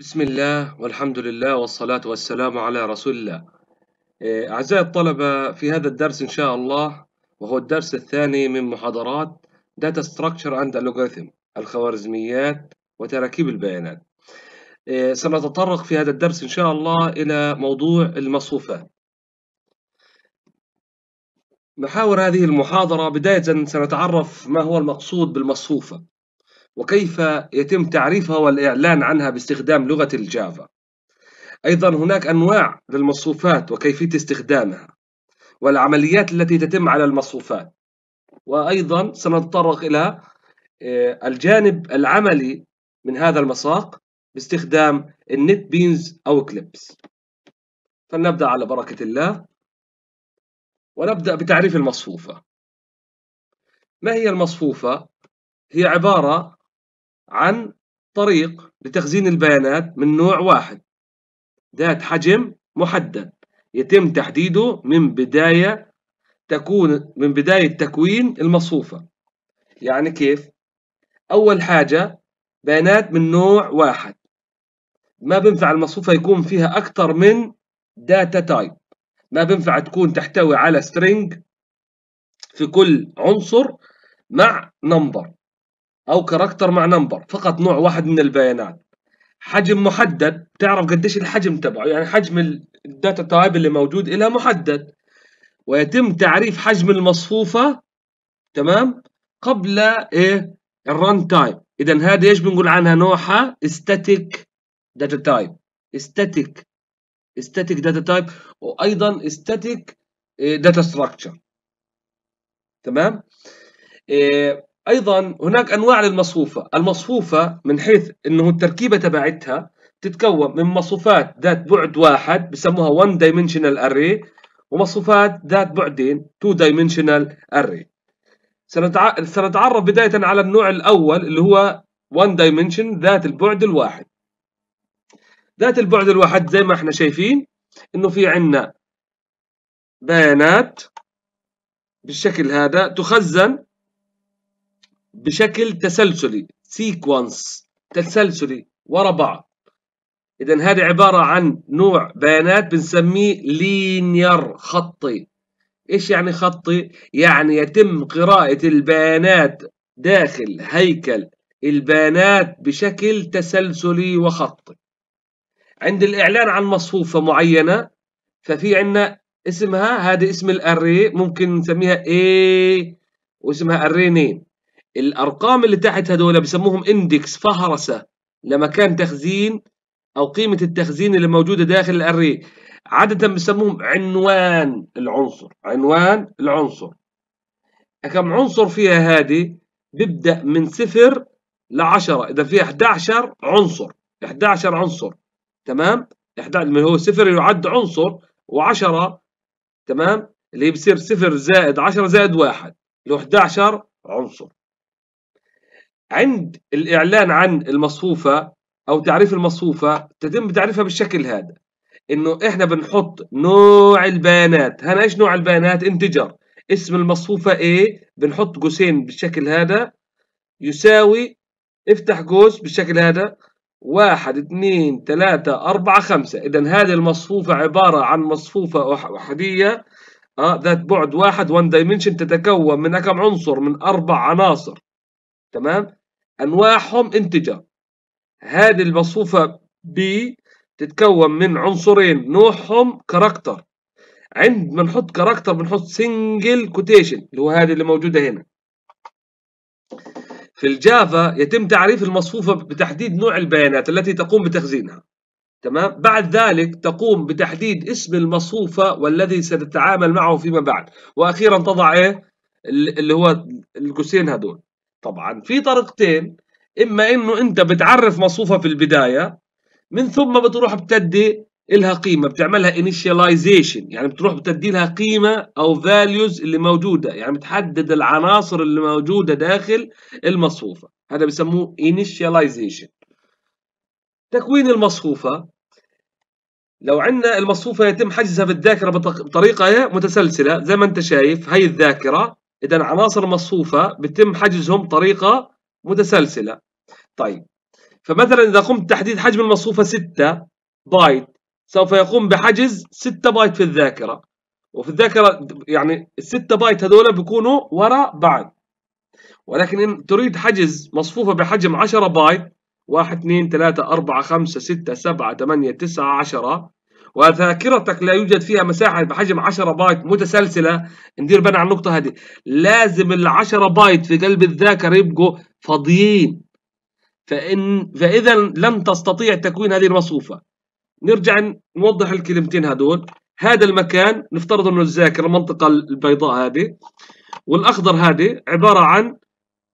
بسم الله والحمد لله والصلاة والسلام على رسول الله أعزائي الطلبة في هذا الدرس إن شاء الله وهو الدرس الثاني من محاضرات Data Structure and Algorithm الخوارزميات وتراكيب البيانات سنتطرق في هذا الدرس إن شاء الله إلى موضوع المصفوفات محاور هذه المحاضرة بداية سنتعرف ما هو المقصود بالمصفوفة وكيف يتم تعريفها والإعلان عنها باستخدام لغة الجافا أيضا هناك أنواع للمصفوفات وكيفية استخدامها والعمليات التي تتم على المصفوفات وأيضا سنتطرق إلى آه، الجانب العملي من هذا المساق باستخدام النت بينز أو كليبس فلنبدأ على بركة الله ونبدأ بتعريف المصفوفة ما هي المصفوفة؟ هي عبارة عن طريق لتخزين البيانات من نوع واحد ذات حجم محدد يتم تحديده من بداية تكون من بداية تكوين المصفوفة يعني كيف؟ أول حاجة بيانات من نوع واحد ما بنفع المصفوفة يكون فيها أكثر من داتا تايب ما بنفع تكون تحتوي على string في كل عنصر مع نمبر أو كاركتر مع نمبر فقط نوع واحد من البيانات حجم محدد تعرف قديش الحجم تبعه يعني حجم الداتا تايب اللي موجود إلى محدد ويتم تعريف حجم المصفوفة تمام قبل إيه الران تايم إذا هذا إيش بنقول عنها نوعها static data type static static data type وأيضا static إيه، data structure تمام إيه ايضا هناك انواع للمصفوفه المصفوفه من حيث انه التركيبه تبعتها تتكون من مصفوفات ذات بعد واحد بسموها one dimensional array ومصفوفات ذات بعدين two dimensional array سنتعرف بداية على النوع الأول اللي هو one dimension ذات البعد الواحد ذات البعد الواحد زي ما احنا شايفين انه في عنا بيانات بالشكل هذا تخزن بشكل تسلسلي سيكونس تسلسلي ورا بعض اذا هذه عباره عن نوع بيانات بنسميه لينير خطي ايش يعني خطي يعني يتم قراءه البيانات داخل هيكل البيانات بشكل تسلسلي وخطي عند الإعلان عن مصفوفة معينة ففي عندنا اسمها هذا اسم الأري ممكن نسميها A واسمها أري نيم الارقام اللي تحت هذول بسموهم اندكس فهرسه لمكان تخزين او قيمه التخزين اللي موجوده داخل الاري عاده بسموهم عنوان العنصر عنوان العنصر كم عنصر فيها هذه بيبدا من صفر ل 10 اذا في 11 عنصر 11 عنصر تمام 11 اللي هو صفر يعد عنصر و10 تمام اللي بصير صفر زائد 10 زائد 1 اللي هو 11 عنصر عند الإعلان عن المصفوفة أو تعريف المصفوفة تتم تعريفها بالشكل هذا إنه إحنا بنحط نوع البيانات هنا إيش نوع البيانات انتجر اسم المصفوفة A بنحط قوسين بالشكل هذا يساوي افتح قوس بالشكل هذا واحد اثنين ثلاثة أربعة خمسة إذا هذه المصفوفة عبارة عن مصفوفة أحدية آه ذات بعد واحد وان دايمنشن تتكون من كم عنصر من أربع عناصر تمام أنواعهم انتجر هذه الموصوفة ب تتكون من عنصرين نوعهم كاركتر عند ما نحط كاركتر بنحط سنجل كوتيشن اللي هو هذه اللي موجودة هنا في الجافا يتم تعريف المصفوفة بتحديد نوع البيانات التي تقوم بتخزينها تمام بعد ذلك تقوم بتحديد اسم المصفوفة والذي ستتعامل معه فيما بعد وأخيرا تضع إيه اللي هو القوسين هذول طبعا في طريقتين اما انه انت بتعرف مصفوفه في البدايه من ثم بتروح بتدي لها قيمه بتعملها initialization يعني بتروح بتدي لها قيمه او values اللي موجوده يعني بتحدد العناصر اللي موجوده داخل المصفوفه هذا بسموه initialization تكوين المصفوفه لو عندنا المصفوفه يتم حجزها في الذاكره بطريقه متسلسله زي ما انت شايف هي الذاكره إذا عناصر مصفوفة بيتم حجزهم بطريقة متسلسلة. طيب فمثلا إذا قمت بتحديد حجم المصفوفة 6 بايت سوف يقوم بحجز 6 بايت في الذاكرة. وفي الذاكرة يعني ال 6 بايت هذول بيكونوا وراء بعض. ولكن إن تريد حجز مصفوفة بحجم 10 بايت 1 2 3 4 5 6 7 8 9 10 وذاكرتك لا يوجد فيها مساحة بحجم 10 بايت متسلسلة ندير بنا على النقطة هذه لازم ال 10 بايت في قلب الذاكرة يبقوا فاضيين فإن فإذا لن تستطيع تكوين هذه المصفوفة نرجع نوضح الكلمتين هذول هذا المكان نفترض انه الذاكره المنطقه البيضاء هذه والاخضر هذه عباره عن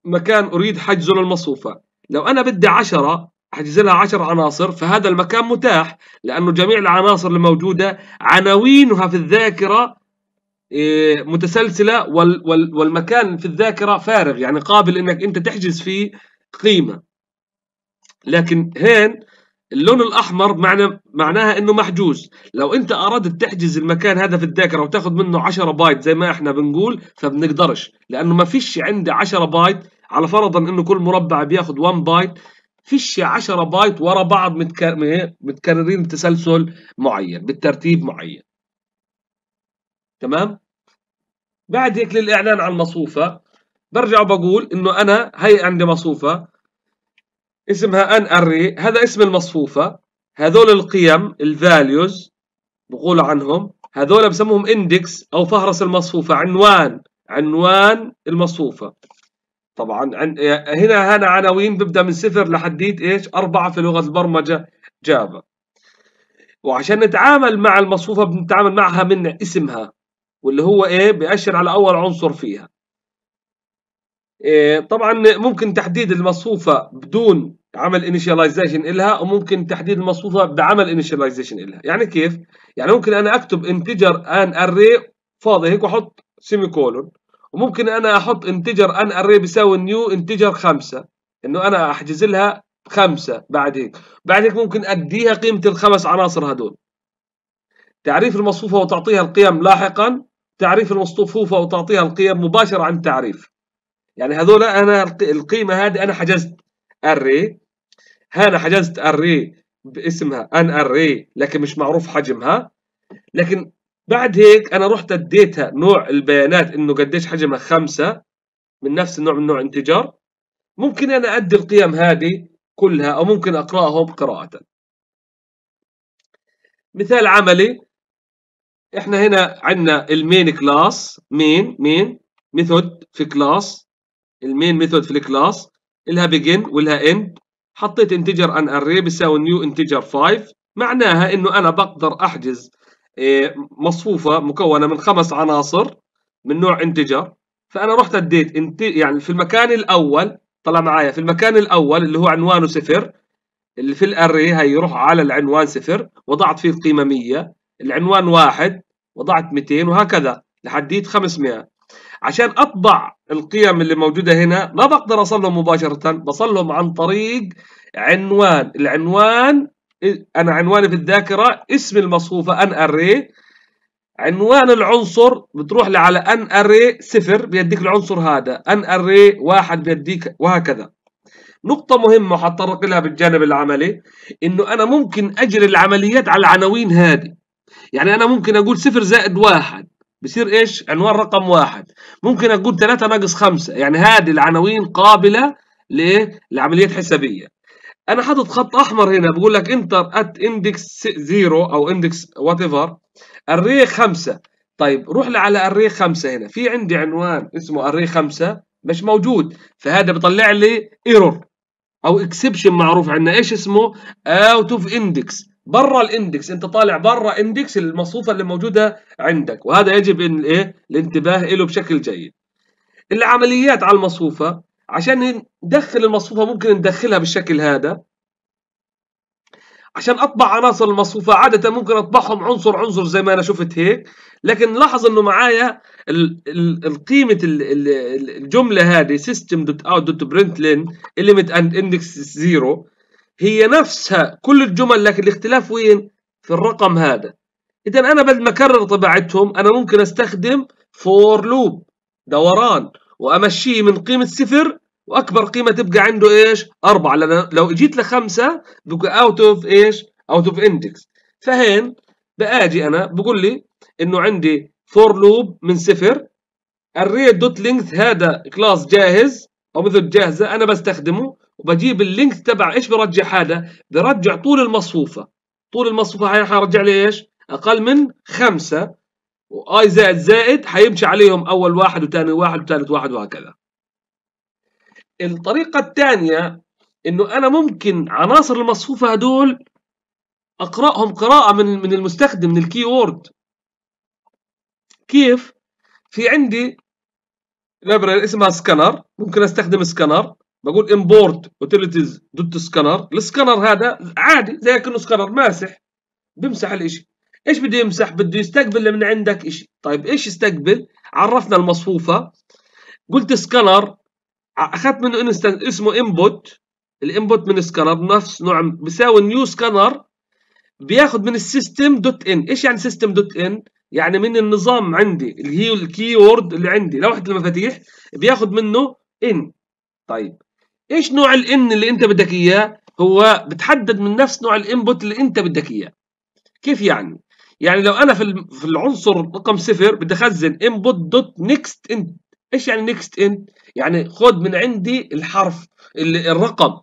مكان اريد حجزه للمصفوفه لو انا بدي 10 احجز لها 10 عناصر فهذا المكان متاح لانه جميع العناصر الموجوده عناوينها في الذاكره إيه، متسلسله والمكان في الذاكره فارغ يعني قابل انك انت تحجز فيه قيمه لكن هين اللون الاحمر معنى معناها انه محجوز لو انت اردت تحجز المكان هذا في الذاكره وتاخذ منه 10 بايت زي ما احنا بنقول فبنقدرش لانه ما فيش عندي 10 بايت على فرضا انه كل مربع بياخذ 1 بايت فيش 10 بايت ورا بعض إيه، متكررين بتسلسل معين بالترتيب معين تمام بعد هيك للاعلان عن المصفوفه برجع بقول انه انا هي عندي مصفوفه اسمها ان اري هذا اسم المصفوفه هذول القيم الفاليوز بقول عنهم هذول بسموهم اندكس او فهرس المصفوفه عنوان عنوان المصفوفه طبعا هنا هنا عناوين ببدا من صفر لحديت ايش أربعة في لغه البرمجه جافا وعشان نتعامل مع المصفوفه بنتعامل معها من اسمها واللي هو ايه بيأشر على اول عنصر فيها إيه طبعا ممكن تحديد المصفوفه بدون عمل انيشاليزيشن إلها وممكن تحديد المصفوفه بعمل انيشاليزيشن إلها يعني كيف يعني ممكن انا اكتب انتجر ان اري فاضي هيك واحط سيمي كولون وممكن انا احط انتجر ان اري بيساوي نيو انتجر خمسة انه انا احجز لها خمسة بعد هيك بعد هيك ممكن اديها قيمة الخمس عناصر هدول تعريف المصفوفة وتعطيها القيم لاحقا تعريف المصفوفة وتعطيها القيم مباشرة عن التعريف يعني هذول انا القيمة هذه انا حجزت اري هنا حجزت اري باسمها ان اري لكن مش معروف حجمها لكن بعد هيك انا رحت اديتها نوع البيانات انه قديش حجمها خمسة من نفس النوع من نوع انتجار ممكن انا ادي القيم هذه كلها او ممكن اقراهم قراءة مثال عملي احنا هنا عندنا المين كلاس مين مين ميثود في كلاس المين ميثود في الكلاس الها بيجن والها اند حطيت انتجر ان اري بيساوي نيو انتجر 5 معناها انه انا بقدر احجز إيه، مصفوفه مكونه من خمس عناصر من نوع انتجر فانا رحت اديت انت يعني في المكان الاول طلع معايا في المكان الاول اللي هو عنوانه صفر اللي في الاري هي يروح على العنوان صفر وضعت فيه القيمه 100 العنوان واحد وضعت 200 وهكذا لحديت 500 عشان اطبع القيم اللي موجوده هنا ما بقدر اصلهم مباشره بصلهم عن طريق عنوان العنوان إيه، أنا عنواني في الذاكرة اسم المصفوفة أن أري عنوان العنصر بتروح لي على أن أري صفر بيديك العنصر هذا أن أري واحد بيديك وهكذا نقطة مهمة وحتطرق لها بالجانب العملي إنه أنا ممكن أجري العمليات على العناوين هذه يعني أنا ممكن أقول صفر زائد واحد بصير إيش عنوان رقم واحد ممكن أقول ثلاثة ناقص خمسة يعني هذه العناوين قابلة لعمليات حسابية انا حاطط خط احمر هنا بقول لك انتر ات اندكس 0 او اندكس وات ايفر اري 5 طيب روح لي على اري 5 هنا في عندي عنوان اسمه اري 5 مش موجود فهذا بيطلع لي ايرور او اكسبشن معروف عندنا ايش اسمه اوت اوف اندكس برا الاندكس انت طالع برا اندكس المصفوفه اللي موجوده عندك وهذا يجب ان ايه الانتباه له بشكل جيد العمليات على المصفوفه عشان ندخل المصفوفة ممكن ندخلها بالشكل هذا عشان اطبع عناصر المصفوفة عادة ممكن اطبعهم عنصر عنصر زي ما انا شفت هيك لكن لاحظ انه معايا القيمة الجملة هذه system dot out dot println element and index 0 هي نفسها كل الجمل لكن الاختلاف وين؟ في الرقم هذا اذا انا بدل ما اكرر طباعتهم انا ممكن استخدم فور لوب دوران وامشيه من قيمه صفر واكبر قيمه تبقى عنده ايش؟ 4 لان لو اجيت لخمسه بيبقى اوت اوف ايش؟ اوت اوف اندكس فهين باجي انا بقول لي انه عندي فور لوب من صفر الريت دوت لينث هذا كلاس جاهز او مثل جاهزه انا بستخدمه وبجيب اللينث تبع ايش برجع هذا؟ برجع طول المصفوفه طول المصفوفه هاي حرجع لي ايش؟ اقل من خمسه واي زائد زائد هيمشي عليهم اول واحد وثاني واحد وثالث واحد وهكذا الطريقة الثانية انه انا ممكن عناصر المصفوفة هدول اقراهم قراءة من من المستخدم من الكي وورد كيف؟ في عندي ليبراري اسمها سكانر ممكن استخدم سكانر بقول امبورت يوتيليتيز دوت سكانر السكانر هذا عادي زي كانه سكانر ماسح بمسح الاشي ايش بده يمسح بده يستقبل من عندك شيء طيب ايش يستقبل عرفنا المصفوفه قلت سكانر اخذت منه انستنس اسمه انبوت الانبوت من سكانر بنفس نوع بيساوي نيو سكانر بياخذ من السيستم دوت ان ايش يعني سيستم دوت ان يعني من النظام عندي اللي هي الكيورد اللي عندي لوحه المفاتيح بياخذ منه ان طيب ايش نوع الان اللي انت بدك اياه هو بتحدد من نفس نوع الانبوت اللي انت بدك اياه كيف يعني يعني لو انا في في العنصر رقم صفر بدي اخزن انبوت دوت نيكست انت ايش يعني نيكست انت يعني خد من عندي الحرف الرقم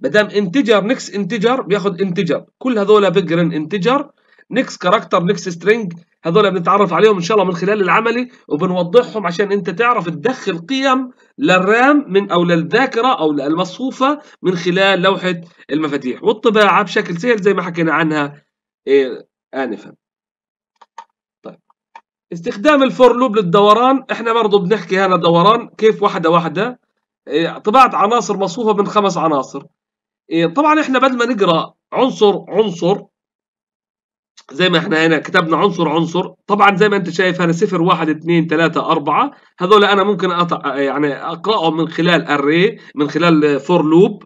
ما دام انتجر نيكست انتجر بياخذ انتجر كل هذول بقرن انتجر نيكست كاركتر نيكست سترينج هذول بنتعرف عليهم ان شاء الله من خلال العملي وبنوضحهم عشان انت تعرف تدخل قيم للرام من او للذاكره او للمصفوفه من خلال لوحه المفاتيح والطباعه بشكل سهل زي ما حكينا عنها إيه، آنفا استخدام الفور لوب للدوران احنا برضه بنحكي هنا دوران كيف واحده واحده إيه، طبعت عناصر مصفوفه من خمس عناصر إيه، طبعا احنا بدل ما نقرا عنصر عنصر زي ما احنا هنا كتبنا عنصر عنصر طبعا زي ما انت شايف هنا صفر واحد اثنين ثلاثة أربعة هذول أنا ممكن أطع... يعني أقرأهم من خلال أري من خلال فور لوب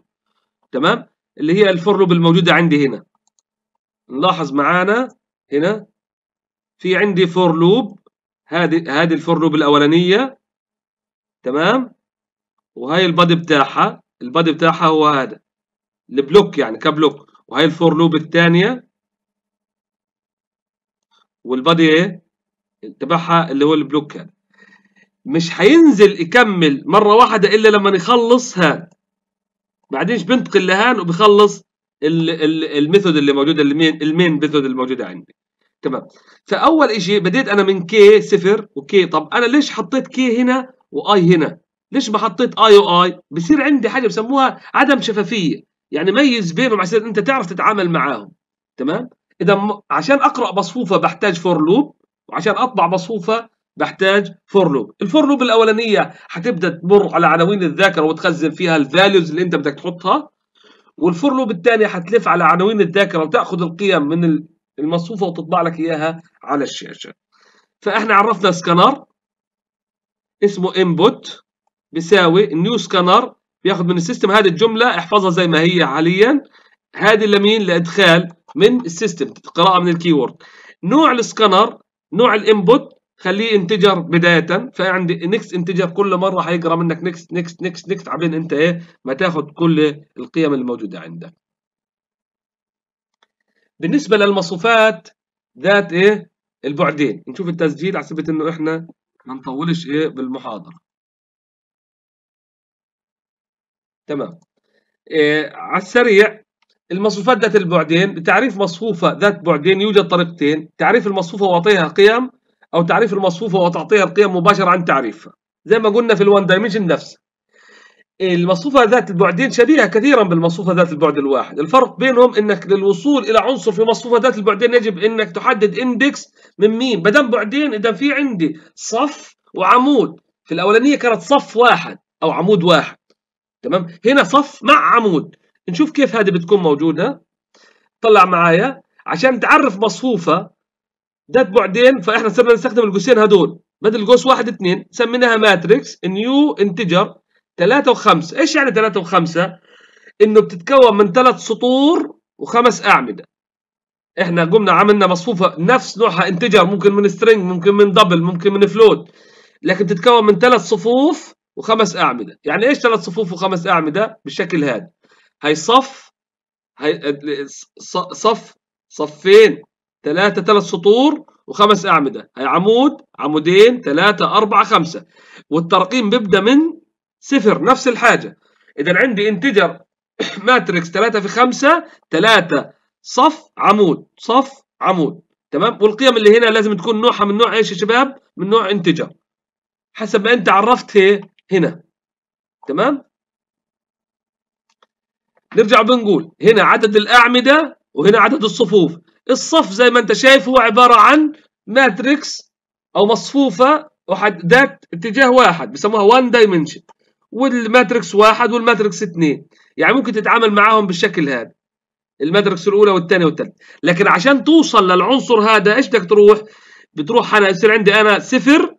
تمام اللي هي الفور لوب الموجودة عندي هنا نلاحظ معانا هنا في عندي فور لوب هذه هادي الفرنوب الاولانيه تمام وهي البادي بتاعها البادي بتاعها هو هذا البلوك يعني كبلوك وهي الفور لوب الثانيه والبادي ايه تبعها اللي هو البلوك هذا مش هينزل يكمل مره واحده الا لما يخلص هان بعدين بنتقل لهان وبخلص الميثود اللي موجوده المين المين ميثود الموجوده عندي تمام فاول إشي بديت انا من كي صفر وكي طب انا ليش حطيت كي هنا واي هنا ليش ما حطيت اي واي بصير عندي حاجه بسموها عدم شفافيه يعني ميز بينهم عشان انت تعرف تتعامل معاهم تمام اذا عشان اقرا مصفوفه بحتاج فور لوب وعشان اطبع مصفوفه بحتاج فور لوب الفور لوب الاولانيه حتبدا تمر على عناوين الذاكره وتخزن فيها الفاليوز اللي انت بدك تحطها والفور لوب الثاني حتلف على عناوين الذاكره وتاخذ القيم من ال... المصفوفه وتطبع لك اياها على الشاشه فاحنا عرفنا سكانر اسمه انبوت بيساوي نيو سكانر بياخذ من السيستم هذه الجمله احفظها زي ما هي حاليا هذه لمين لادخال من السيستم قراءه من الكيورد نوع السكانر نوع الانبوت خليه انتجر بدايه فعندي نكست انتجر كل مره هيقرا منك نكست نكست نكست نكست عبين انت ايه ما تاخذ كل القيم الموجوده عندك بالنسبه للمصفوفات ذات ايه البعدين نشوف التسجيل على سبيل انه احنا ما نطولش ايه بالمحاضره تمام إيه على السريع المصفوفات ذات البعدين بتعريف مصفوفه ذات بعدين يوجد طريقتين تعريف المصفوفه واعطيها قيم او تعريف المصفوفه وتعطيها القيم مباشره عن تعريفها زي ما قلنا في الوان دايمنشن نفسه المصفوفة ذات البعدين شبيهة كثيرا بالمصفوفة ذات البعد الواحد الفرق بينهم انك للوصول الى عنصر في مصفوفة ذات البعدين يجب انك تحدد اندكس من مين بدل بعدين اذا في عندي صف وعمود في الاولانية كانت صف واحد او عمود واحد تمام هنا صف مع عمود نشوف كيف هذه بتكون موجودة طلع معايا عشان تعرف مصفوفة ذات بعدين فاحنا صرنا نستخدم القوسين هدول بدل قوس واحد اثنين سميناها ماتريكس نيو انتجر 3 و5 ايش يعني 3 و5 انه بتتكون من ثلاث سطور وخمس اعمده احنا قمنا عملنا مصفوفه نفس نوعها انتجر ممكن من سترينج ممكن من دبل ممكن من فلوت لكن بتتكون من ثلاث صفوف وخمس اعمده يعني ايش ثلاث صفوف وخمس اعمده بالشكل هذا هي صف هي صف صفين ثلاثة ثلاث سطور وخمس أعمدة هي عمود عمودين ثلاثة أربعة خمسة والترقيم بيبدأ من صفر نفس الحاجة إذا عندي انتجر ماتريكس 3 في 5 3 صف عمود صف عمود تمام والقيم اللي هنا لازم تكون نوعها من نوع ايش يا شباب من نوع انتجر حسب ما انت عرفت هنا تمام نرجع بنقول هنا عدد الاعمده وهنا عدد الصفوف الصف زي ما انت شايف هو عباره عن ماتريكس او مصفوفه ذات اتجاه واحد بيسموها one دايمنشن والماتريكس واحد والماتريكس اثنين يعني ممكن تتعامل معاهم بالشكل هذا الماتريكس الاولى والثانيه والثالثه لكن عشان توصل للعنصر هذا ايش بدك تروح بتروح انا يصير عندي انا صفر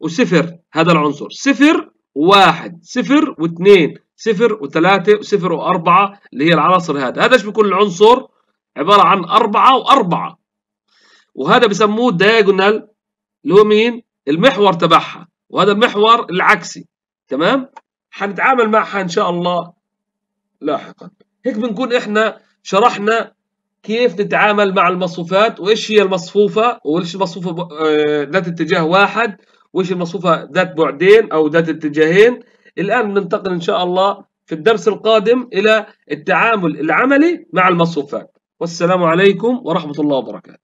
وصفر هذا العنصر صفر واحد صفر واثنين صفر وثلاثة وصفر وأربعة اللي هي العناصر هذا هذا ايش بيكون العنصر عبارة عن أربعة وأربعة وهذا بسموه دايجونال اللي هو مين المحور تبعها وهذا المحور العكسي تمام حنتعامل معها ان شاء الله لاحقا هيك بنكون احنا شرحنا كيف نتعامل مع المصفوفات وايش هي المصفوفه وايش المصفوفه آه، ذات اتجاه واحد وايش المصفوفه ذات بعدين او ذات اتجاهين الان ننتقل ان شاء الله في الدرس القادم الى التعامل العملي مع المصفوفات والسلام عليكم ورحمه الله وبركاته